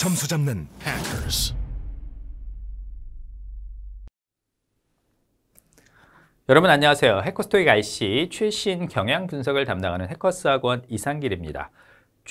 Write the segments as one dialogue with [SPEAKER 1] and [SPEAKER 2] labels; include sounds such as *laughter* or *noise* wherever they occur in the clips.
[SPEAKER 1] 점수 잡는 hackers. 여러분 안녕하세요. 해커스토익 IC 최신 경향 분석을 담당하는 해커스 학원 이상길입니다.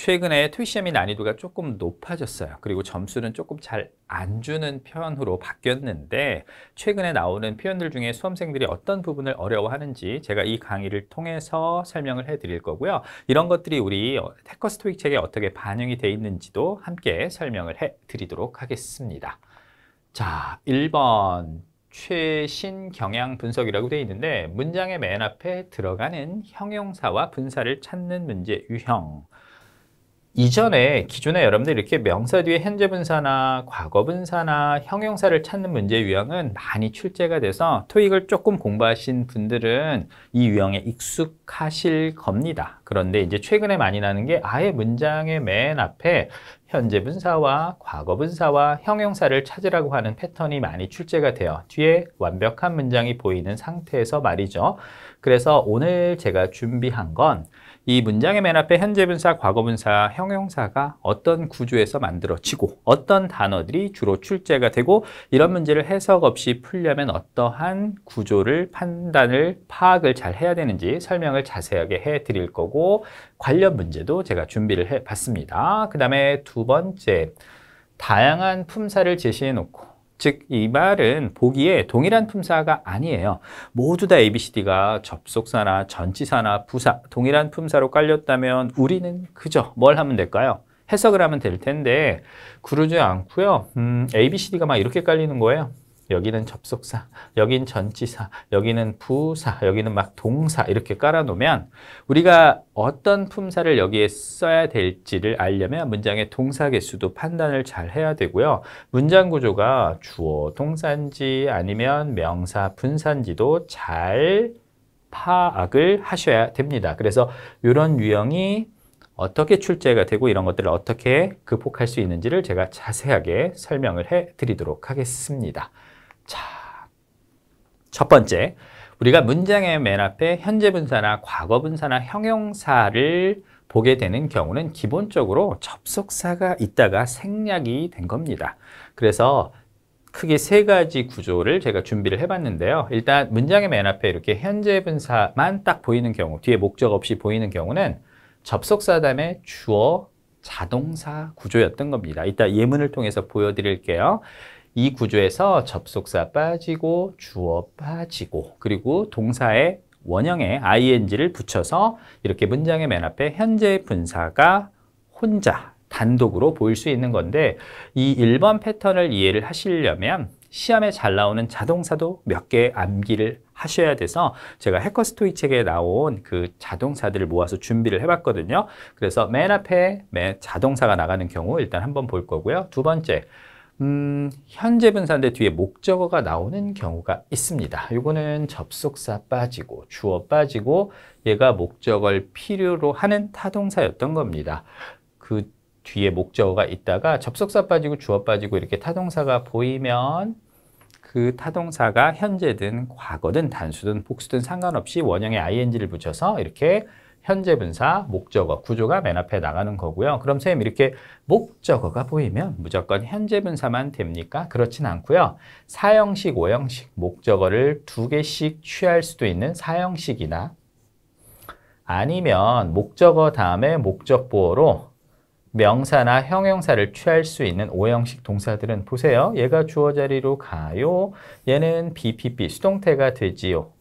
[SPEAKER 1] 최근에 트위 시험의 난이도가 조금 높아졌어요. 그리고 점수는 조금 잘 안 주는 편으로 바뀌었는데 최근에 나오는 표현들 중에 수험생들이 어떤 부분을 어려워하는지 제가 이 강의를 통해서 설명을 해드릴 거고요. 이런 것들이 우리 테커스 토익 책에 어떻게 반영이 돼 있는지도 함께 설명을 해드리도록 하겠습니다. 자, 1번 최신 경향 분석이라고 되어 있는데 문장의 맨 앞에 들어가는 형용사와 분사를 찾는 문제 유형 이전에 기존에 여러분들 이렇게 명사 뒤에 현재 분사나 과거 분사나 형용사를 찾는 문제 유형은 많이 출제가 돼서 토익을 조금 공부하신 분들은 이 유형에 익숙하실 겁니다. 그런데 이제 최근에 많이 나는 게 아예 문장의 맨 앞에 현재 분사와 과거 분사와 형용사를 찾으라고 하는 패턴이 많이 출제가 돼요. 뒤에 완벽한 문장이 보이는 상태에서 말이죠. 그래서 오늘 제가 준비한 건이 문장의 맨 앞에 현재 분사, 과거 분사, 형용사가 어떤 구조에서 만들어지고 어떤 단어들이 주로 출제가 되고 이런 문제를 해석 없이 풀려면 어떠한 구조를 판단을 파악을 잘 해야 되는지 설명을 자세하게 해 드릴 거고 관련 문제도 제가 준비를 해 봤습니다. 그 다음에 두 번째 다양한 품사를 제시해 놓고 즉, 이 말은 보기에 동일한 품사가 아니에요. 모두 다 ABCD가 접속사나 전치사나 부사, 동일한 품사로 깔렸다면 우리는 그저 뭘 하면 될까요? 해석을 하면 될 텐데, 그러지 않고요. 음, ABCD가 막 이렇게 깔리는 거예요. 여기는 접속사, 여긴 전치사, 여기는 부사, 여기는 막 동사 이렇게 깔아놓으면 우리가 어떤 품사를 여기에 써야 될지를 알려면 문장의 동사 개수도 판단을 잘 해야 되고요. 문장 구조가 주어 동사인지 아니면 명사 분사인지도 잘 파악을 하셔야 됩니다. 그래서 이런 유형이 어떻게 출제가 되고 이런 것들을 어떻게 극복할 수 있는지를 제가 자세하게 설명을 해 드리도록 하겠습니다. 자, 첫 번째, 우리가 문장의 맨 앞에 현재 분사나 과거 분사나 형용사를 보게 되는 경우는 기본적으로 접속사가 있다가 생략이 된 겁니다. 그래서 크게 세 가지 구조를 제가 준비를 해봤는데요. 일단 문장의 맨 앞에 이렇게 현재 분사만 딱 보이는 경우, 뒤에 목적 없이 보이는 경우는 접속사 다음에 주어, 자동사 구조였던 겁니다. 이따 예문을 통해서 보여드릴게요. 이 구조에서 접속사 빠지고 주어 빠지고 그리고 동사의 원형에 ing를 붙여서 이렇게 문장의 맨 앞에 현재 분사가 혼자 단독으로 보일 수 있는 건데 이 1번 패턴을 이해를 하시려면 시험에 잘 나오는 자동사도 몇 개 암기를 하셔야 돼서 제가 해커스토이 책에 나온 그 자동사들을 모아서 준비를 해봤거든요. 그래서 맨 앞에 맨 자동사가 나가는 경우 일단 한번 볼 거고요. 두 번째, 음, 현재 분사인데 뒤에 목적어가 나오는 경우가 있습니다. 요거는 접속사 빠지고 주어 빠지고 얘가 목적어 필요로 하는 타동사였던 겁니다. 그 뒤에 목적어가 있다가 접속사 빠지고 주어 빠지고 이렇게 타동사가 보이면 그 타동사가 현재든 과거든 단수든 복수든 상관없이 원형에 ing를 붙여서 이렇게 현재 분사, 목적어, 구조가 맨 앞에 나가는 거고요. 그럼 선생님 이렇게 목적어가 보이면 무조건 현재 분사만 됩니까? 그렇진 않고요. 사형식, 오형식, 목적어를 두 개씩 취할 수도 있는 사형식이나 아니면 목적어 다음에 목적 보어로 명사나 형용사를 취할 수 있는 오형식 동사들은 보세요. 얘가 주어 자리로 가요. 얘는 BPP, 수동태가 되지요.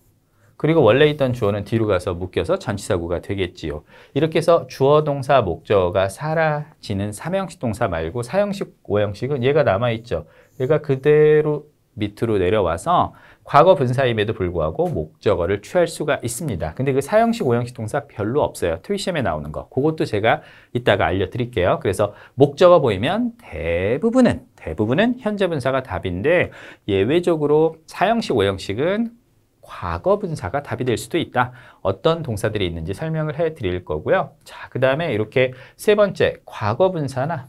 [SPEAKER 1] 그리고 원래 있던 주어는 뒤로 가서 묶여서 전치사구가 되겠지요. 이렇게 해서 주어 동사 목적어가 사라지는 3형식 동사 말고 4형식5형식은 얘가 남아있죠. 얘가 그대로 밑으로 내려와서 과거 분사임에도 불구하고 목적어를 취할 수가 있습니다. 근데 그4형식5형식 동사 별로 없어요. 트위시엠에 나오는 거. 그것도 제가 이따가 알려드릴게요. 그래서 목적어 보이면 대부분은, 대부분은 현재 분사가 답인데 예외적으로 4형식5형식은 과거 분사가 답이 될 수도 있다. 어떤 동사들이 있는지 설명을 해 드릴 거고요. 자, 그 다음에 이렇게 세 번째 과거 분사나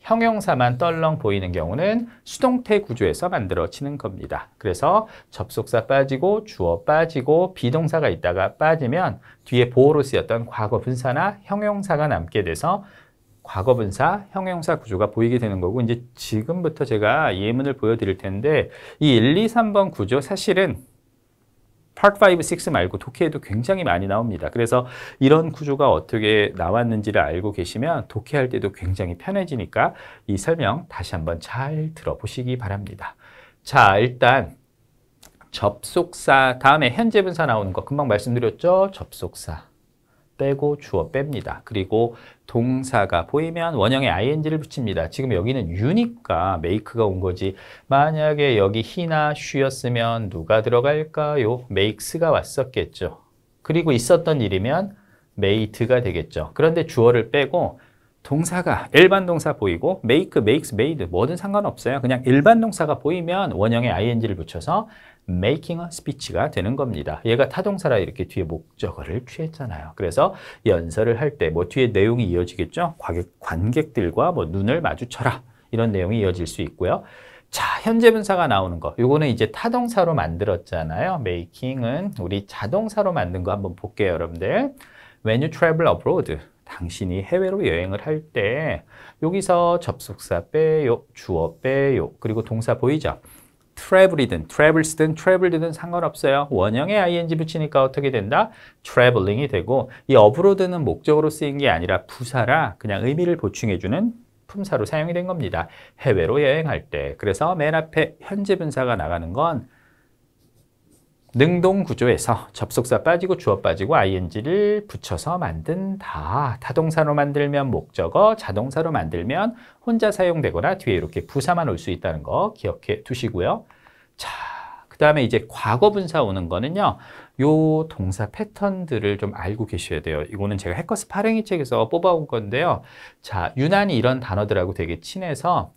[SPEAKER 1] 형용사만 떨렁 보이는 경우는 수동태 구조에서 만들어지는 겁니다. 그래서 접속사 빠지고 주어 빠지고 비동사가 있다가 빠지면 뒤에 보호로 쓰였던 과거 분사나 형용사가 남게 돼서 과거 분사, 형용사 구조가 보이게 되는 거고 이제 지금부터 제가 예문을 보여드릴 텐데 이 1, 2, 3번 구조 사실은 파트 5, 6 말고 독해에도 굉장히 많이 나옵니다. 그래서 이런 구조가 어떻게 나왔는지를 알고 계시면 독해할 때도 굉장히 편해지니까 이 설명 다시 한번 잘 들어보시기 바랍니다. 자, 일단 접속사 다음에 현재 분사 나오는 거 금방 말씀드렸죠? 접속사. 빼고 주어 뺍니다. 그리고 동사가 보이면 원형에 ing를 붙입니다. 지금 여기는 유니까 make가 온 거지. 만약에 여기 he나 she였으면 누가 들어갈까요? makes가 왔었겠죠. 그리고 있었던 일이면 mate가 되겠죠. 그런데 주어를 빼고 동사가 일반 동사 보이고 make, makes, made 뭐든 상관없어요. 그냥 일반 동사가 보이면 원형에 ing를 붙여서 making a speech가 되는 겁니다. 얘가 타동사라 이렇게 뒤에 목적어를 취했잖아요. 그래서 연설을 할 때 뭐 뒤에 내용이 이어지겠죠. 관객, 관객들과 뭐 눈을 마주쳐라 이런 내용이 이어질 수 있고요. 자, 현재 분사가 나오는 거. 요거는 이제 타동사로 만들었잖아요. making은 우리 자동사로 만든 거 한번 볼게요, 여러분들. When you travel abroad, 당신이 해외로 여행을 할 때 여기서 접속사 빼요, 주어 빼요, 그리고 동사 보이죠? travel이든 travels든 traveled든 상관없어요. 원형에 ing 붙이니까 어떻게 된다? traveling이 되고 이 abroad는 목적으로 쓰인 게 아니라 부사라 그냥 의미를 보충해주는 품사로 사용이 된 겁니다. 해외로 여행할 때. 그래서 맨 앞에 현재 분사가 나가는 건 능동 구조에서 접속사 빠지고 주어 빠지고 ing를 붙여서 만든다. 타동사로 만들면 목적어, 자동사로 만들면 혼자 사용되거나 뒤에 이렇게 부사만 올 수 있다는 거 기억해 두시고요. 자, 그 다음에 이제 과거 분사 오는 거는요. 요 동사 패턴들을 좀 알고 계셔야 돼요. 이거는 제가 해커스 파랭이 책에서 뽑아온 건데요. 자, 유난히 이런 단어들하고 되게 친해서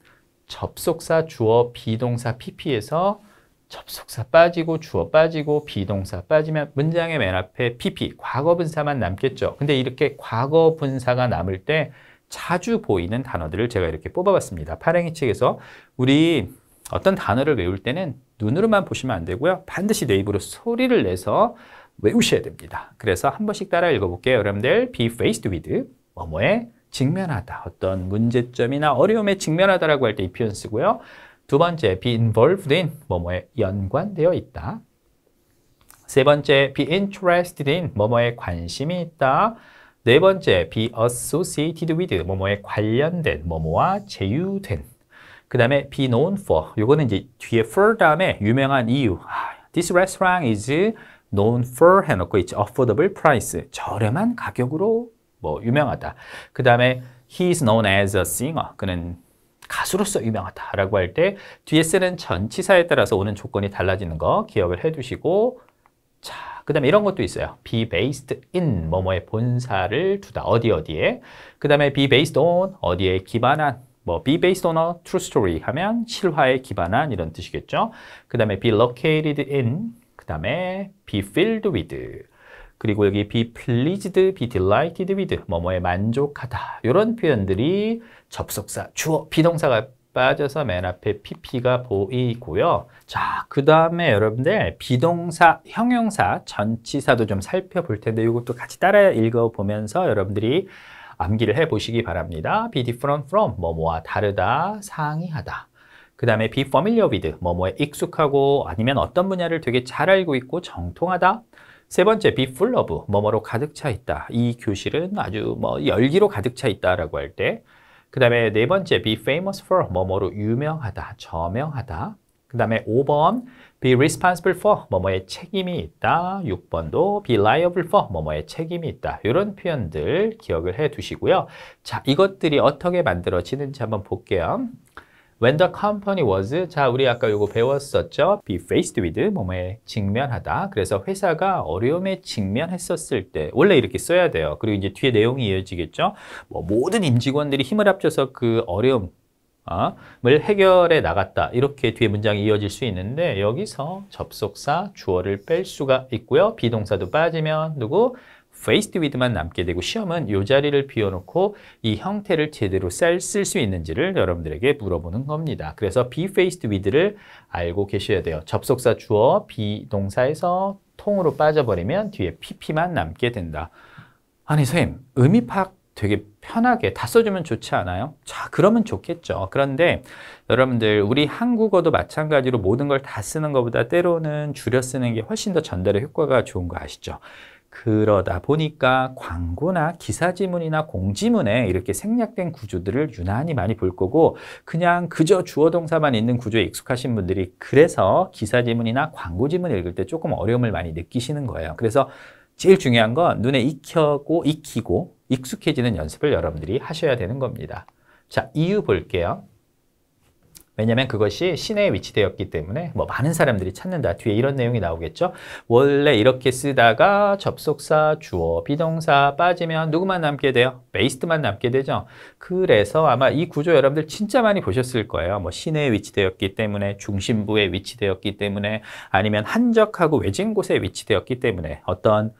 [SPEAKER 1] 접속사, 주어, 비동사, pp에서 접속사 빠지고 주어 빠지고 비동사 빠지면 문장의 맨 앞에 PP, 과거 분사만 남겠죠. 근데 이렇게 과거 분사가 남을 때 자주 보이는 단어들을 제가 이렇게 뽑아봤습니다. 파랭이 책에서 우리 어떤 단어를 외울 때는 눈으로만 보시면 안 되고요. 반드시 내 입으로 소리를 내서 외우셔야 됩니다. 그래서 한 번씩 따라 읽어볼게요. 여러분들 be faced with 뭐뭐에 직면하다. 어떤 문제점이나 어려움에 직면하다라고 할 때 이 표현 쓰고요. 두 번째, be involved in, 뭐뭐에 연관되어 있다. 세 번째, be interested in, 뭐뭐에 관심이 있다. 네 번째, be associated with, 뭐뭐에 관련된, 뭐뭐와 제휴된. 그 다음에 be known for, 요거는 이제 뒤에 for 다음에 유명한 이유. This restaurant is known for 해놓고 있죠. affordable price, 저렴한 가격으로 뭐 유명하다. 그 다음에 he is known as a singer, 그는 가수로서 유명하다라고 할 때 뒤에 쓰는 전치사에 따라서 오는 조건이 달라지는 거 기억을 해두시고 자, 그 다음에 이런 것도 있어요. be based in 뭐뭐의 본사를 두다. 어디 어디에. 그 다음에 be based on 어디에 기반한 뭐 be based on a true story 하면 실화에 기반한 이런 뜻이겠죠. 그 다음에 be located in 그 다음에 be filled with 그리고 여기 be pleased, be delighted with, 뭐뭐에 만족하다. 이런 표현들이 접속사, 주어, 비동사가 빠져서 맨 앞에 pp가 보이고요. 자, 그 다음에 여러분들 비동사, 형용사, 전치사도 좀 살펴볼 텐데 이것도 같이 따라 읽어보면서 여러분들이 암기를 해보시기 바랍니다. be different from, 뭐뭐와 다르다, 상이하다. 그 다음에 be familiar with, 뭐뭐에 익숙하고 아니면 어떤 분야를 되게 잘 알고 있고 정통하다. 세 번째, be full of, 뭐뭐로 가득 차 있다. 이 교실은 아주 뭐 열기로 가득 차 있다라고 할 때, 그 다음에 네 번째, be famous for, 뭐뭐로 유명하다, 저명하다. 그 다음에 5번, be responsible for, 뭐뭐에 책임이 있다. 6번도 be liable for, 뭐뭐에 책임이 있다. 이런 표현들 기억을 해 두시고요. 자, 이것들이 어떻게 만들어지는지 한번 볼게요. When the company was 자 우리 아까 요거 배웠었죠? Be faced with 뭐뭐에 직면하다. 그래서 회사가 어려움에 직면했었을 때 원래 이렇게 써야 돼요. 그리고 이제 뒤에 내용이 이어지겠죠? 뭐 모든 임직원들이 힘을 합쳐서 그 어려움 어, 을 해결해 나갔다. 이렇게 뒤에 문장이 이어질 수 있는데 여기서 접속사 주어를 뺄 수가 있고요. 비동사도 빠지면 누구? faced with만 남게 되고 시험은 이 자리를 비워놓고 이 형태를 제대로 쓸 수 있는지를 여러분들에게 물어보는 겁니다. 그래서 be faced with를 알고 계셔야 돼요. 접속사 주어 be 동사에서 통으로 빠져버리면 뒤에 pp만 남게 된다. 아니 선생님 의미 파악 되게 편하게 다 써주면 좋지 않아요? 자, 그러면 좋겠죠. 그런데 여러분들 우리 한국어도 마찬가지로 모든 걸 다 쓰는 것보다 때로는 줄여 쓰는 게 훨씬 더 전달의 효과가 좋은 거 아시죠? 그러다 보니까 광고나 기사지문이나 공지문에 이렇게 생략된 구조들을 유난히 많이 볼 거고 그냥 그저 주어 동사만 있는 구조에 익숙하신 분들이 그래서 기사지문이나 광고지문 읽을 때 조금 어려움을 많이 느끼시는 거예요. 그래서 제일 중요한 건 눈에 익혀고 익히고 익숙해지는 연습을 여러분들이 하셔야 되는 겁니다. 자, 이유 볼게요. 왜냐하면 그것이 시내에 위치되었기 때문에 뭐 많은 사람들이 찾는다. 뒤에 이런 내용이 나오겠죠. 원래 이렇게 쓰다가 접속사, 주어, 비동사 빠지면 누구만 남게 돼요? 베이스트만 남게 되죠. 그래서 아마 이 구조 여러분들 진짜 많이 보셨을 거예요. 뭐 시내에 위치되었기 때문에, 중심부에 위치되었기 때문에, 아니면 한적하고 외진 곳에 위치되었기 때문에 어떤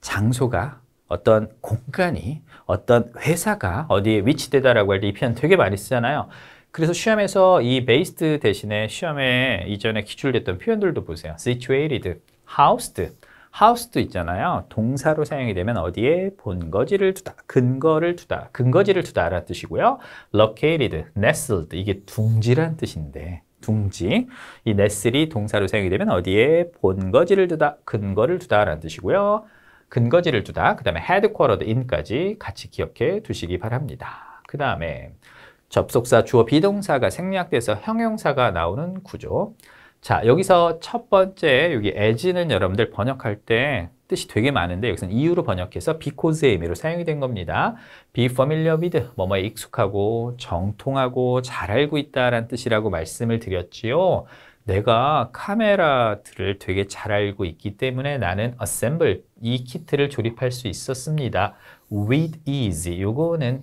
[SPEAKER 1] 장소가 어떤 공간이 어떤 회사가 어디에 위치되다라고 할 때 이 표현 되게 많이 쓰잖아요. 그래서 시험에서 이 based 대신에 시험에 이전에 기출됐던 표현들도 보세요. situated, housed, house도 있잖아요. 동사로 사용이 되면 어디에 본거지를 두다, 근거를 두다, 근거지를 두다라는 뜻이고요. located, nestled, 이게 둥지란 뜻인데 둥지, 이 nest이 동사로 사용이 되면 어디에 본거지를 두다, 근거를 두다라는 뜻이고요. 근거지를 두다, 그 다음에 h e a d q u a r t e r e in까지 같이 기억해 두시기 바랍니다. 그 다음에 접속사 주어 비동사가 생략돼서 형용사가 나오는 구조. 자, 여기서 첫 번째 여기 as는 여러분들 번역할 때 뜻이 되게 많은데 여기서는 이유로 번역해서 because의 의미로 사용이 된 겁니다. be familiar with, 뭐뭐에 익숙하고 정통하고 잘 알고 있다라는 뜻이라고 말씀을 드렸지요. 내가 카메라들을 되게 잘 알고 있기 때문에 나는 assemble, 이 키트를 조립할 수 있었습니다. with ease, 요거는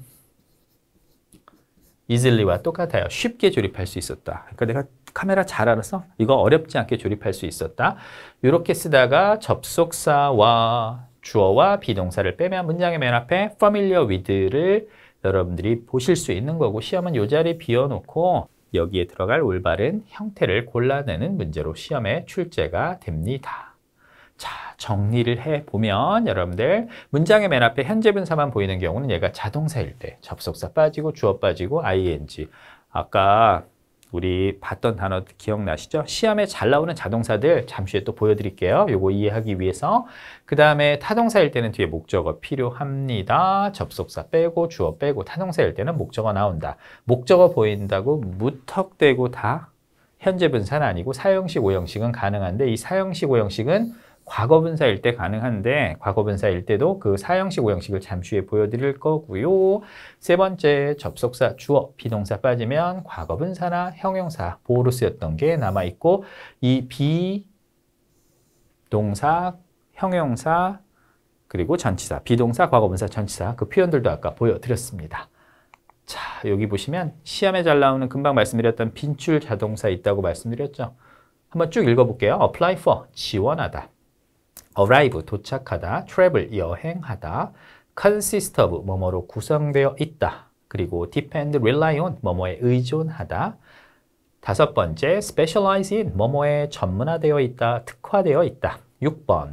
[SPEAKER 1] 이즐리와 똑같아요. 쉽게 조립할 수 있었다. 그러니까 내가 카메라 잘 알아서 이거 어렵지 않게 조립할 수 있었다. 이렇게 쓰다가 접속사와 주어와 비동사를 빼면 문장의 맨 앞에 familiar with를 여러분들이 보실 수 있는 거고 시험은 이 자리 비워놓고 여기에 들어갈 올바른 형태를 골라내는 문제로 시험에 출제가 됩니다. 자, 정리를 해보면 여러분들 문장의 맨 앞에 현재 분사만 보이는 경우는 얘가 자동사일 때 접속사 빠지고 주어 빠지고 ing 아까 우리 봤던 단어 기억나시죠? 시험에 잘 나오는 자동사들 잠시 후에 또 보여드릴게요. 요거 이해하기 위해서. 그 다음에 타동사일 때는 뒤에 목적어 필요합니다. 접속사 빼고 주어 빼고 타동사일 때는 목적어 나온다. 목적어 보인다고 무턱대고 다 현재 분사는 아니고 사형식, 오형식은 가능한데 이 사형식, 오형식은 과거분사일 때 가능한데 과거분사일 때도 그 사형식, 오형식을 잠시 후에 보여드릴 거고요. 세 번째 접속사, 주어, 비동사 빠지면 과거분사나 형용사, 보호로 쓰였던 게 남아있고 이 비동사, 형용사, 그리고 전치사, 비동사, 과거분사, 전치사 그 표현들도 아까 보여드렸습니다. 자, 여기 보시면 시험에 잘 나오는 금방 말씀드렸던 빈출 자동사 있다고 말씀드렸죠. 한번 쭉 읽어볼게요. apply for, 지원하다. arrive 도착하다, travel 여행하다, consist of 뭐뭐로 구성되어 있다. 그리고 depend, rely on 뭐뭐에 의존하다. 다섯 번째, specialize in 뭐뭐에 전문화되어 있다, 특화되어 있다. 6번,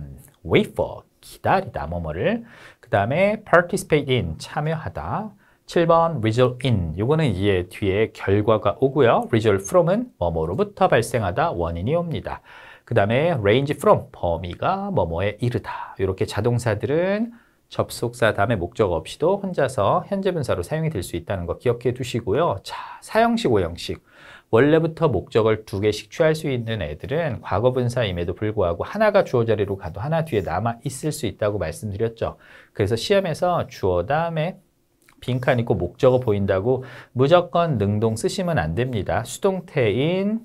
[SPEAKER 1] wait for 기다리다 뭐뭐를. 그 다음에 participate in 참여하다. 7번 result in 이거는 이에 뒤에 결과가 오고요. result from은 뭐뭐로부터 발생하다 원인이 옵니다. 그 다음에 range from 범위가 뭐뭐에 이르다. 이렇게 자동사들은 접속사 다음에 목적 없이도 혼자서 현재 분사로 사용이 될 수 있다는 거 기억해 두시고요. 자, 사형식, 오형식. 원래부터 목적을 두 개씩 취할 수 있는 애들은 과거 분사임에도 불구하고 하나가 주어 자리로 가도 하나 뒤에 남아 있을 수 있다고 말씀드렸죠. 그래서 시험에서 주어 다음에 빈칸 있고 목적어 보인다고 무조건 능동 쓰시면 안 됩니다. 수동태인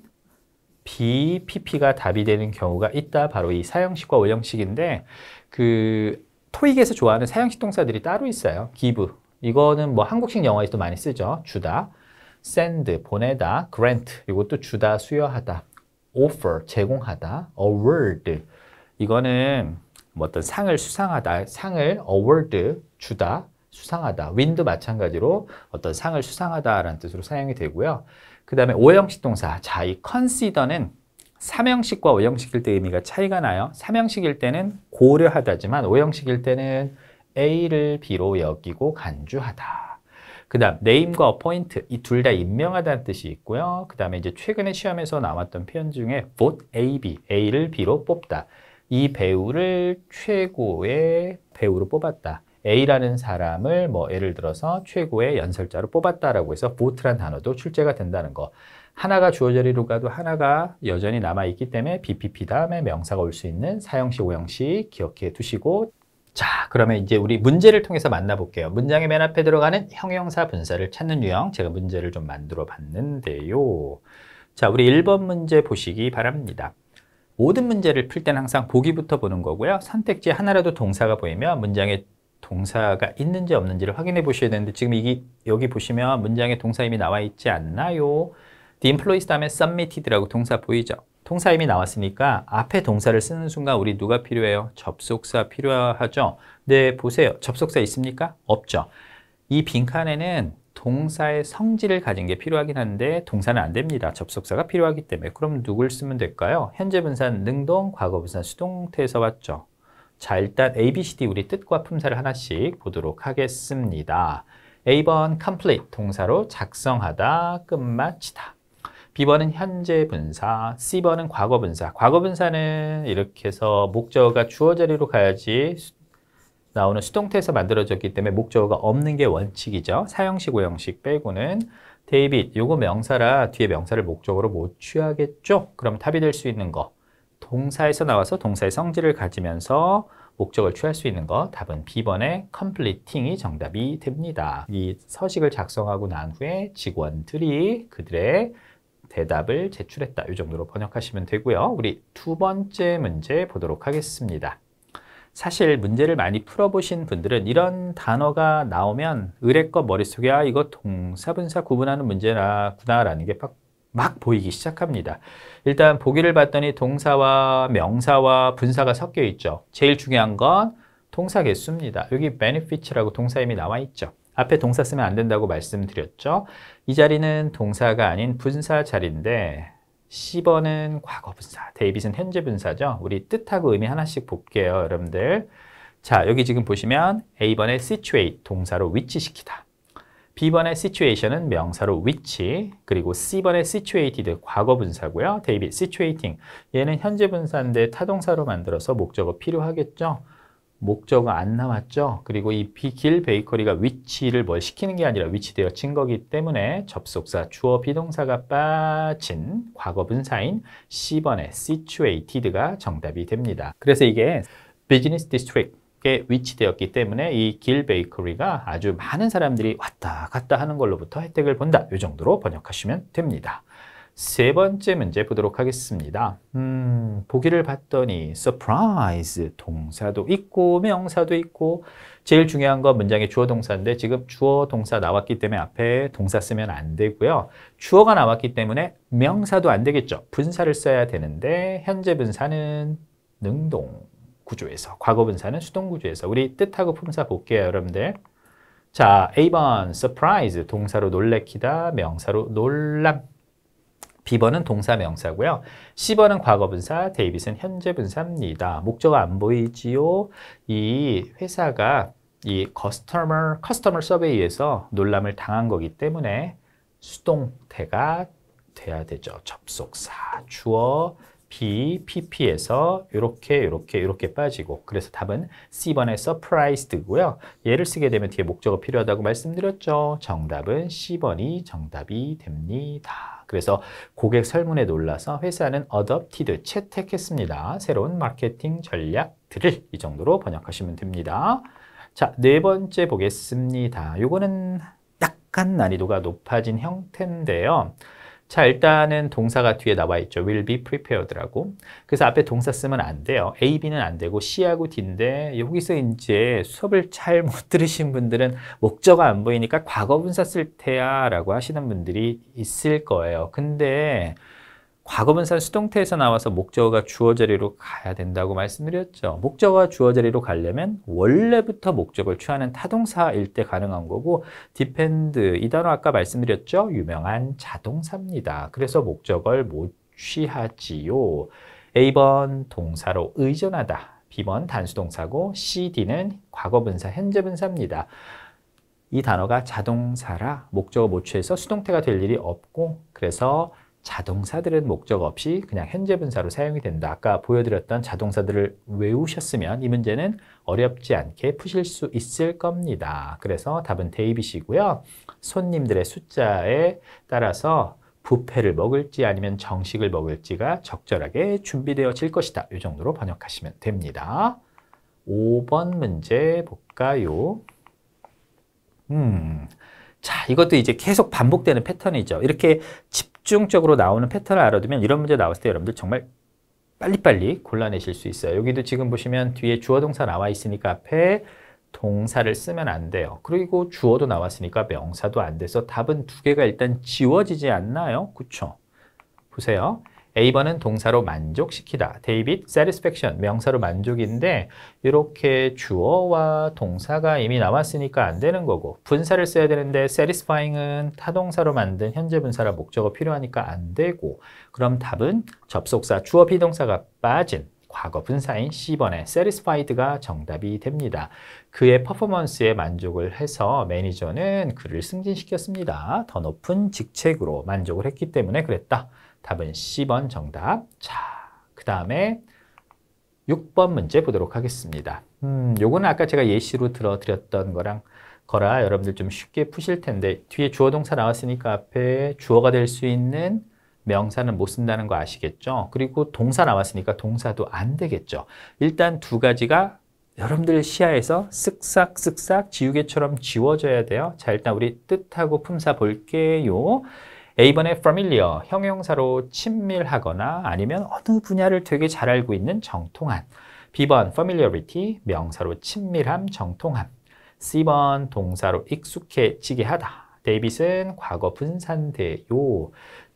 [SPEAKER 1] BPP가 답이 되는 경우가 있다. 바로 이 사형식과 원형식인데 그 토익에서 좋아하는 사형식 동사들이 따로 있어요. give 이거는 뭐 한국식 영어에서도 많이 쓰죠. 주다, send 보내다, grant 이것도 주다 수여하다, offer 제공하다, award 이거는 뭐 어떤 상을 수상하다, 상을 award 주다 수상하다, win도 마찬가지로 어떤 상을 수상하다라는 뜻으로 사용이 되고요. 그 다음에 5형식 동사. 자, 이 consider는 3형식과5형식일때 의미가 차이가 나요. 삼형식일 때는 고려하다지만 오형식일 때는 A를 B로 여기고 간주하다. 그 다음 네임과 어포인트 이둘 다 임명하다는 뜻이 있고요. 그 다음에 이제 최근에 시험에서 나왔던 표현 중에 vote AB, A를 B로 뽑다. 이 배우를 최고의 배우로 뽑았다. A라는 사람을 뭐 예를 들어서 최고의 연설자로 뽑았다라고 해서 보트란 단어도 출제가 된다는 거. 하나가 주어 자리로 가도 하나가 여전히 남아 있기 때문에 BPP 다음에 명사가 올 수 있는 사형시, 오형시 기억해 두시고 자, 그러면 이제 우리 문제를 통해서 만나볼게요. 문장의 맨 앞에 들어가는 형용사 분사를 찾는 유형, 제가 문제를 좀 만들어 봤는데요. 자, 우리 1번 문제 보시기 바랍니다. 모든 문제를 풀 때는 항상 보기부터 보는 거고요. 선택지 하나라도 동사가 보이면 문장의 동사가 있는지 없는지를 확인해 보셔야 되는데 지금 이기, 여기 보시면 문장에 동사임이 나와 있지 않나요? The employees 다음에 submitted라고 동사 보이죠? 동사임이 나왔으니까 앞에 동사를 쓰는 순간 우리 누가 필요해요? 접속사 필요하죠? 네, 보세요. 접속사 있습니까? 없죠. 이 빈칸에는 동사의 성질을 가진 게 필요하긴 한데 동사는 안 됩니다. 접속사가 필요하기 때문에. 그럼 누굴 쓰면 될까요? 현재 분산 능동, 과거 분산 수동태에서 왔죠. 자, 일단 A, B, C, D 우리 뜻과 품사를 하나씩 보도록 하겠습니다. A번 complete 동사로 작성하다, 끝마치다. B번은 현재 분사, C번은 과거 분사. 과거 분사는 이렇게 해서 목적어가 주어 자리로 가야지 나오는 수동태에서 만들어졌기 때문에 목적어가 없는 게 원칙이죠. 사형식, 오형식 빼고는 데이빗, 요거 명사라 뒤에 명사를 목적으로 못 취하겠죠? 그럼 탑이 될 수 있는 거. 동사에서 나와서 동사의 성질을 가지면서 목적을 취할 수 있는 것 답은 B번의 completing이 정답이 됩니다. 이 서식을 작성하고 난 후에 직원들이 그들의 대답을 제출했다. 이 정도로 번역하시면 되고요. 우리 두 번째 문제 보도록 하겠습니다. 사실 문제를 많이 풀어보신 분들은 이런 단어가 나오면 의뢰껏 머릿속에 아 이거 동사분사 구분하는 문제라구나라는 게팍 막 보이기 시작합니다. 일단 보기를 봤더니 동사와 명사와 분사가 섞여 있죠. 제일 중요한 건 동사 개수입니다. 여기 benefit라고 동사 이미 나와 있죠. 앞에 동사 쓰면 안 된다고 말씀드렸죠. 이 자리는 동사가 아닌 분사 자리인데 10번은 과거 분사, 데이빗은 현재 분사죠. 우리 뜻하고 의미 하나씩 볼게요, 여러분들. 자, 여기 지금 보시면 a 번에 situate 동사로 위치시키다. B번의 situation은 명사로 위치, 그리고 C번의 situated, 과거 분사고요. 데이빗, situating. 얘는 현재 분사인데 타동사로 만들어서 목적어 필요하겠죠. 목적어 안 나왔죠. 그리고 이길 베이커리가 위치를 뭘 시키는 게 아니라 위치되어진 거기 때문에 접속사 주어 비동사가 빠진 과거 분사인 C번의 situated가 정답이 됩니다. 그래서 이게 비즈니스 디스트릭 위치되었기 때문에 이 길 베이커리가 아주 많은 사람들이 왔다 갔다 하는 걸로부터 혜택을 본다. 이 정도로 번역하시면 됩니다. 세 번째 문제 보도록 하겠습니다. 음, 보기를 봤더니 surprise 동사도 있고 명사도 있고 제일 중요한 건 문장의 주어 동사인데 지금 주어 동사 나왔기 때문에 앞에 동사 쓰면 안 되고요. 주어가 나왔기 때문에 명사도 안 되겠죠. 분사를 써야 되는데 현재 분사는 능동 구조에서 과거 분사는 수동 구조에서 우리 뜻하고 품사 볼게요 여러분들 자 A번 surprise 동사로 놀래키다 명사로 놀람 B번은 동사 명사고요. C번은 과거분사, 데이빗은 현재분사입니다. 목적어 안 보이지요? 이 회사가 이 커스터머, 커스터머 서베이에서 놀람을 당한 거기 때문에 수동태가 돼야 되죠. 접속사, 주어, B, PP에서 이렇게 이렇게 이렇게 빠지고 그래서 답은 C번의 surprised고요. 예를 쓰게 되면 뒤에 목적어 필요하다고 말씀드렸죠. 정답은 C번이 정답이 됩니다. 그래서 고객 설문에 놀라서 회사는 adopted 채택했습니다. 새로운 마케팅 전략들을 이 정도로 번역하시면 됩니다. 자, 네 번째 보겠습니다. 이거는 약간 난이도가 높아진 형태인데요. 자, 일단은 동사가 뒤에 나와 있죠. will be prepared라고. 그래서 앞에 동사 쓰면 안 돼요. A, B는 안 되고 C하고 D인데 여기서 이제 수업을 잘 못 *laughs* 들으신 분들은 목적어 안 보이니까 과거 분사 쓸 테야라고 하시는 분들이 있을 거예요. 근데 과거분산 수동태에서 나와서 목적어가 주어 자리로 가야 된다고 말씀드렸죠. 목적어가 주어 자리로 가려면 원래부터 목적을 취하는 타동사일 때 가능한 거고 depend 이 단어 아까 말씀드렸죠. 유명한 자동사입니다. 그래서 목적을 못 취하지요. A번 동사로 의존하다. B번 단수동사고 C, D는 과거분사, 현재분사입니다. 이 단어가 자동사라 목적어 못 취해서 수동태가 될 일이 없고 그래서 자동사들은 목적 없이 그냥 현재 분사로 사용이 된다. 아까 보여드렸던 자동사들을 외우셨으면 이 문제는 어렵지 않게 푸실 수 있을 겁니다. 그래서 답은 대입이시고요. 손님들의 숫자에 따라서 부패를 먹을지 아니면 정식을 먹을지가 적절하게 준비되어질 것이다. 이 정도로 번역하시면 됩니다. 5번 문제 볼까요? 음, 자, 이것도 이제 계속 반복되는 패턴이죠. 이렇게 집 집중적으로 나오는 패턴을 알아두면 이런 문제 나왔을 때 여러분들 정말 빨리빨리 골라내실 수 있어요. 여기도 지금 보시면 뒤에 주어 동사 나와 있으니까 앞에 동사를 쓰면 안 돼요. 그리고 주어도 나왔으니까 명사도 안 돼서 답은 두 개가 일단 지워지지 않나요? 그쵸? 보세요. A번은 동사로 만족시키다. 데이빗, satisfaction, 명사로 만족인데 이렇게 주어와 동사가 이미 나왔으니까안 되는 거고 분사를 써야 되는데 satisfying은 타동사로 만든 현재 분사라 목적어 필요하니까 안 되고 그럼 답은 접속사, 주어, 비동사가 빠진 과거 분사인 C번의 satisfied가 정답이 됩니다. 그의 퍼포먼스에 만족을 해서 매니저는 그를 승진시켰습니다. 더 높은 직책으로 만족을 했기 때문에 그랬다. 답은 C번 정답. 자, 그 다음에 6번 문제 보도록 하겠습니다. 음, 요거는 아까 제가 예시로 들어드렸던 거랑 거라 여러분들 좀 쉽게 푸실 텐데 뒤에 주어 동사 나왔으니까 앞에 주어가 될 수 있는 명사는 못 쓴다는 거 아시겠죠? 그리고 동사 나왔으니까 동사도 안 되겠죠. 일단 두 가지가 여러분들 시야에서 쓱싹쓱싹 지우개처럼 지워져야 돼요. 자, 일단 우리 뜻하고 품사 볼게요. A번에 familiar, 형용사로 친밀하거나 아니면 어느 분야를 되게 잘 알고 있는 정통한. B번 familiarity, 명사로 친밀함, 정통함. C번 동사로 익숙해지게 하다. 데이빗은 과거 분산돼요.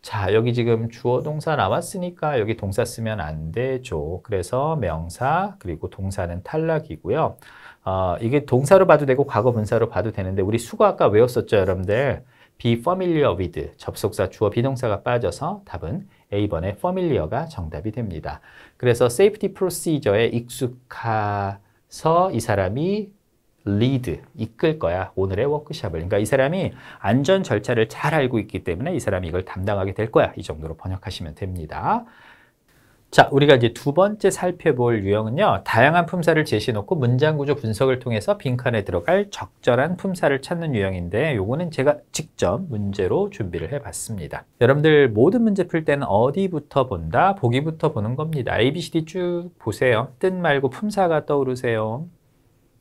[SPEAKER 1] 자, 여기 지금 주어 동사 나왔으니까 여기 동사 쓰면 안 되죠. 그래서 명사 그리고 동사는 탈락이고요. 어, 이게 동사로 봐도 되고 과거 분사로 봐도 되는데 우리 수거 아까 외웠었죠, 여러분들. be familiar with 접속사 주어 비동사가 빠져서 답은 A번의 familiar가 정답이 됩니다. 그래서 safety procedure에 익숙해서 이 사람이 리드, 이끌 거야. 오늘의 워크샵을 그러니까 이 사람이 안전 절차를 잘 알고 있기 때문에 이 사람이 이걸 담당하게 될 거야. 이 정도로 번역하시면 됩니다. 자, 우리가 이제 두 번째 살펴볼 유형은요. 다양한 품사를 제시해놓고 문장 구조 분석을 통해서 빈칸에 들어갈 적절한 품사를 찾는 유형인데 요거는 제가 직접 문제로 준비를 해봤습니다. 여러분들 모든 문제 풀 때는 어디부터 본다? 보기부터 보는 겁니다. A, B, C, D 쭉 보세요. 뜻 말고 품사가 떠오르세요.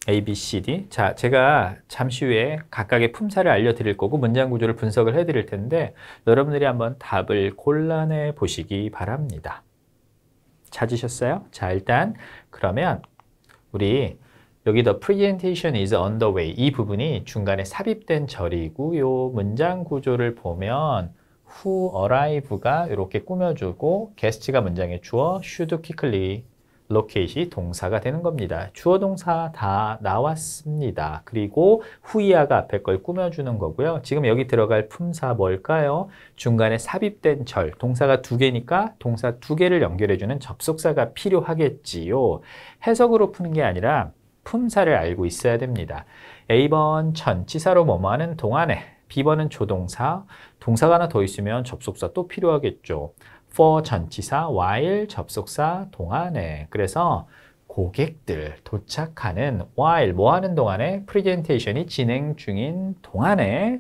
[SPEAKER 1] A, B, C, D. 자, 제가 잠시 후에 각각의 품사를 알려드릴 거고 문장 구조를 분석을 해드릴 텐데 여러분들이 한번 답을 골라내 보시기 바랍니다. 찾으셨어요? 자, 일단 그러면 우리 여기 the presentation is on the way 이 부분이 중간에 삽입된 절이고요. 문장 구조를 보면 who arrive가 이렇게 꾸며주고 게스트가 문장의 주어 should quickly locate이 동사가 되는 겁니다. 주어 동사 다 나왔습니다. 그리고 후이아가 앞에 걸 꾸며주는 거고요. 지금 여기 들어갈 품사 뭘까요? 중간에 삽입된 절, 동사가 두 개니까 동사 두 개를 연결해주는 접속사가 필요하겠지요. 해석으로 푸는 게 아니라 품사를 알고 있어야 됩니다. A번 전치사로 뭐뭐하는 동안에 B번은 조동사, 동사가 하나 더 있으면 접속사 또 필요하겠죠. for 전치사, while 접속사 동안에 그래서 고객들 도착하는 while 뭐 하는 동안에 프레젠테이션이 진행 중인 동안에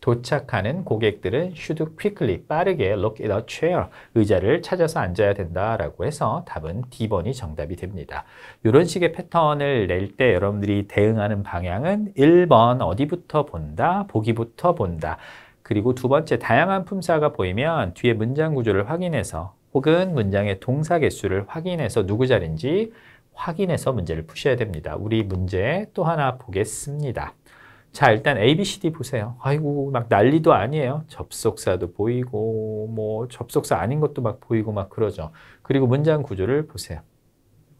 [SPEAKER 1] 도착하는 고객들은 should quickly 빠르게 look at a chair 의자를 찾아서 앉아야 된다라고 해서 답은 D번이 정답이 됩니다. 이런 식의 패턴을 낼 때 여러분들이 대응하는 방향은 1번 어디부터 본다, 보기부터 본다 그리고 두 번째 다양한 품사가 보이면 뒤에 문장 구조를 확인해서 혹은 문장의 동사 개수를 확인해서 누구 자리인지 확인해서 문제를 푸셔야 됩니다. 우리 문제 또 하나 보겠습니다. 자 일단 A, B, C, D 보세요. 아이고 막 난리도 아니에요. 접속사도 보이고 뭐 접속사 아닌 것도 막 보이고 막 그러죠. 그리고 문장 구조를 보세요.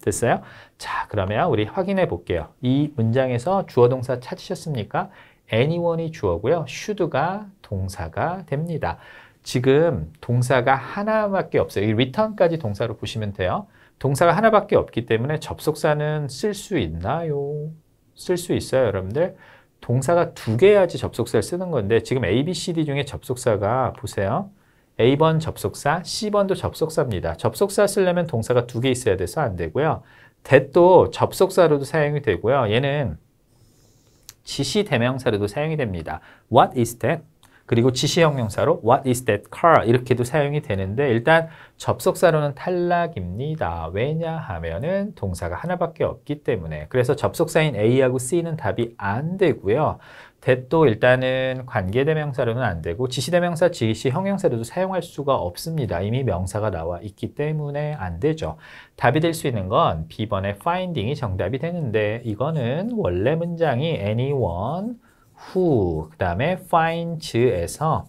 [SPEAKER 1] 됐어요? 자 그러면 우리 확인해 볼게요. 이 문장에서 주어동사 찾으셨습니까? anyone이 주어고요. should가 동사가 됩니다. 지금 동사가 하나밖에 없어요. 이 return까지 동사로 보시면 돼요. 동사가 하나밖에 없기 때문에 접속사는 쓸 수 있나요? 쓸 수 있어요, 여러분들. 동사가 두 개야지 접속사를 쓰는 건데 지금 A, B, C, D 중에 접속사가 보세요. A번 접속사, C번도 접속사입니다. 접속사 쓰려면 동사가 두 개 있어야 돼서 안 되고요. 대도 접속사로도 사용이 되고요. 얘는 지시 대명사로도 사용이 됩니다. What is that? 그리고 지시형용사로 What is that car? 이렇게도 사용이 되는데 일단 접속사로는 탈락입니다. 왜냐하면은 동사가 하나밖에 없기 때문에 그래서 접속사인 A하고 C는 답이 안 되고요. that도 일단은 관계대명사로는 안 되고 지시대명사, 지시형용사로도 사용할 수가 없습니다. 이미 명사가 나와 있기 때문에 안 되죠. 답이 될 수 있는 건 B번의 finding이 정답이 되는데 이거는 원래 문장이 anyone 후, 그다음에 find에서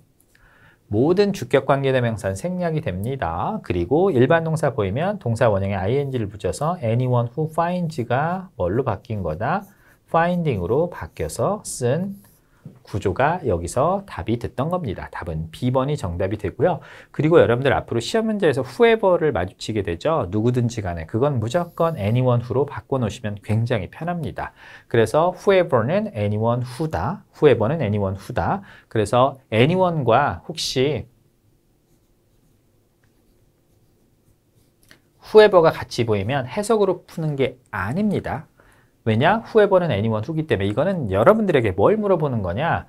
[SPEAKER 1] 모든 주격 관계대명사는 생략이 됩니다. 그리고 일반 동사 보이면 동사 원형에 ing를 붙여서 anyone who finds가 뭘로 바뀐 거다? finding으로 바뀌어서 쓴 구조가 여기서 답이 됐던 겁니다. 답은 B번이 정답이 되고요. 그리고 여러분들 앞으로 시험 문제에서 whoever를 마주치게 되죠. 누구든지 간에 그건 무조건 anyone who로 바꿔놓으시면 굉장히 편합니다. 그래서 whoever는 anyone who다. whoever는 anyone who다. 그래서 anyone과 혹시 whoever가 같이 보이면 해석으로 푸는 게 아닙니다. 왜냐? 후에버는 애니원 후기 때문에 이거는 여러분들에게 뭘 물어보는 거냐?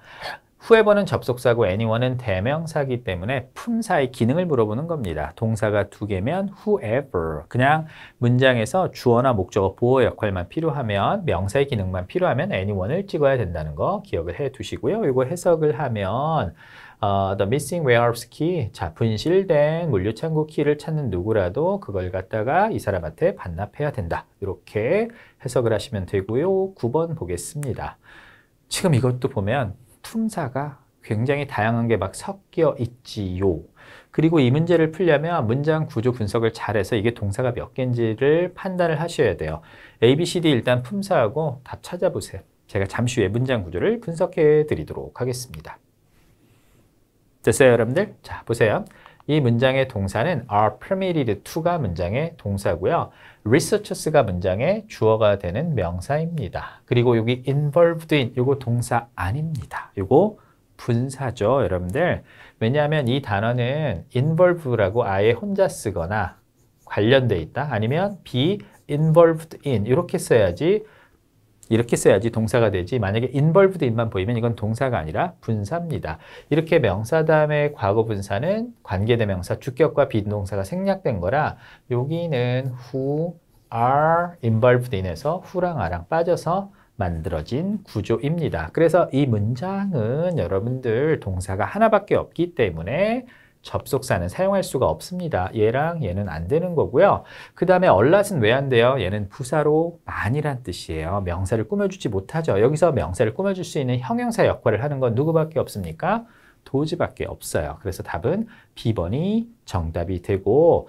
[SPEAKER 1] 후에버는 접속사고 애니원은 대명사기 때문에 품사의 기능을 물어보는 겁니다. 동사가 두 개면 whoever. 그냥 문장에서 주어나 목적어 보호 역할만 필요하면 명사의 기능만 필요하면 애니원을 찍어야 된다는 거 기억을 해 두시고요. 이거 해석을 하면 어, the missing warehouse key, 자 분실된 물류 창고 키를 찾는 누구라도 그걸 갖다가 이 사람한테 반납해야 된다. 이렇게 해석을 하시면 되고요. 9번 보겠습니다. 지금 이것도 보면 품사가 굉장히 다양한 게 막 섞여 있지요. 그리고 이 문제를 풀려면 문장 구조 분석을 잘해서 이게 동사가 몇 개인지를 판단을 하셔야 돼요. A, B, C, D 일단 품사하고 답 찾아보세요. 제가 잠시 후에 문장 구조를 분석해 드리도록 하겠습니다. 됐어요, 여러분들? 자, 보세요. 이 문장의 동사는 are permitted to가 문장의 동사고요. researches가 문장의 주어가 되는 명사입니다. 그리고 여기 involved in 이거 동사 아닙니다. 이거 분사죠, 여러분들. 왜냐하면 이 단어는 involve라고 아예 혼자 쓰거나 관련돼 있다 아니면 be involved in 이렇게 써야지 이렇게 써야지 동사가 되지 만약에 인벌브드인만 보이면 이건 동사가 아니라 분사입니다. 이렇게 명사 다음에 과거 분사는 관계대명사 주격과 비동사가 생략된 거라 여기는 who are involved인에서 who랑 a랑 빠져서 만들어진 구조입니다. 그래서 이 문장은 여러분들 동사가 하나밖에 없기 때문에 접속사는 사용할 수가 없습니다. 얘랑 얘는 안 되는 거고요. 그 다음에 얼랏은 왜 안 돼요? 얘는 부사로 만이란 뜻이에요. 명사를 꾸며주지 못하죠. 여기서 명사를 꾸며줄 수 있는 형용사 역할을 하는 건 누구밖에 없습니까? 도지밖에 없어요. 그래서 답은 B번이 정답이 되고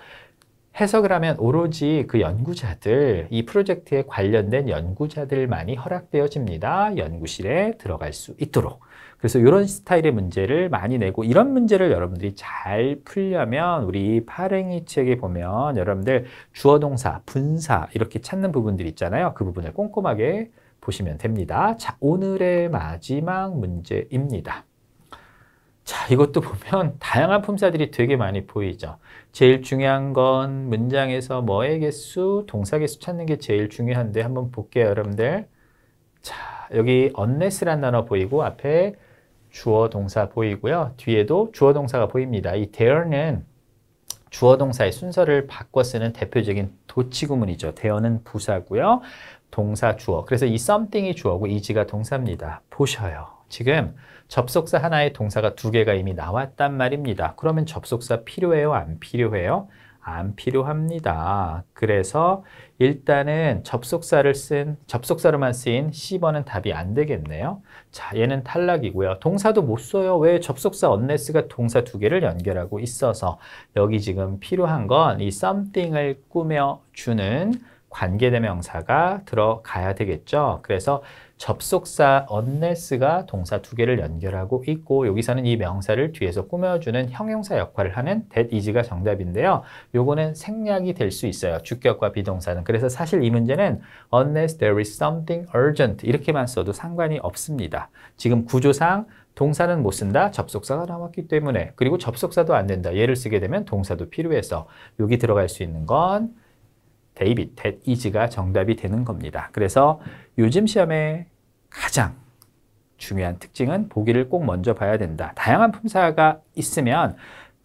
[SPEAKER 1] 해석을 하면 오로지 그 연구자들, 이 프로젝트에 관련된 연구자들만이 허락되어집니다. 연구실에 들어갈 수 있도록. 그래서 이런 스타일의 문제를 많이 내고 이런 문제를 여러분들이 잘 풀려면 우리 파랭이 책에 보면 여러분들 주어 동사, 분사 이렇게 찾는 부분들 있잖아요. 그 부분을 꼼꼼하게 보시면 됩니다. 자, 오늘의 마지막 문제입니다. 자, 이것도 보면 *laughs* 다양한 품사들이 되게 많이 보이죠. 제일 중요한 건 문장에서 뭐의 개수, 동사 개수 찾는 게 제일 중요한데 한번 볼게요, 여러분들. 자, 여기 unless란 단어 보이고 앞에 주어 동사 보이고요. 뒤에도 주어 동사가 보입니다. 이 there는 주어 동사의 순서를 바꿔 쓰는 대표적인 도치구문이죠. 대어는 부사고요. 동사 주어. 그래서 이 something이 주어고 is가 동사입니다. 보셔요. 지금 접속사 하나의 동사가 두 개가 이미 나왔단 말입니다. 그러면 접속사 필요해요? 안 필요해요? 안 필요합니다. 그래서 일단은 접속사를 쓴 접속사로만 쓰인 C번은 답이 안 되겠네요. 자, 얘는 탈락이고요. 동사도 못 써요. 왜 접속사 unless가 동사 두 개를 연결하고 있어서 여기 지금 필요한 건 이 something을 꾸며주는 관계대명사가 들어가야 되겠죠. 그래서 접속사 unless가 동사 두 개를 연결하고 있고 여기서는 이 명사를 뒤에서 꾸며주는 형용사 역할을 하는 that is가 정답인데요. 요거는 생략이 될 수 있어요. 주격과 비동사는. 그래서 사실 이 문제는 unless there is something urgent 이렇게만 써도 상관이 없습니다. 지금 구조상 동사는 못 쓴다. 접속사가 나왔기 때문에. 그리고 접속사도 안 된다. 얘를 쓰게 되면 동사도 필요해서 여기 들어갈 수 있는 건 데이빗, 텟, 이즈가 정답이 되는 겁니다. 그래서 요즘 시험에 가장 중요한 특징은 보기를 꼭 먼저 봐야 된다. 다양한 품사가 있으면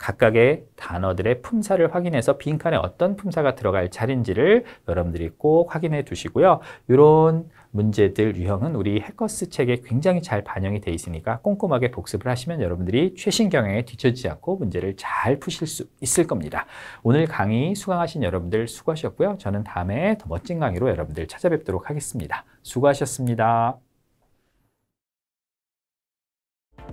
[SPEAKER 1] 각각의 단어들의 품사를 확인해서 빈칸에 어떤 품사가 들어갈 자리인지를 여러분들이 꼭 확인해 두시고요. 이런 문제들 유형은 우리 해커스 책에 굉장히 잘 반영이 돼 있으니까 꼼꼼하게 복습을 하시면 여러분들이 최신 경향에 뒤처지지 않고 문제를 잘 푸실 수 있을 겁니다. 오늘 강의 수강하신 여러분들 수고하셨고요. 저는 다음에 더 멋진 강의로 여러분들 찾아뵙도록 하겠습니다. 수고하셨습니다.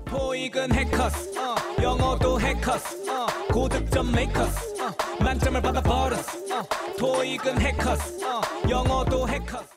[SPEAKER 1] 토익은 해커스 영어도 해커스 고득점 메이커스 만점을 받아 버렸어 토익은 해커스 영어도 해커스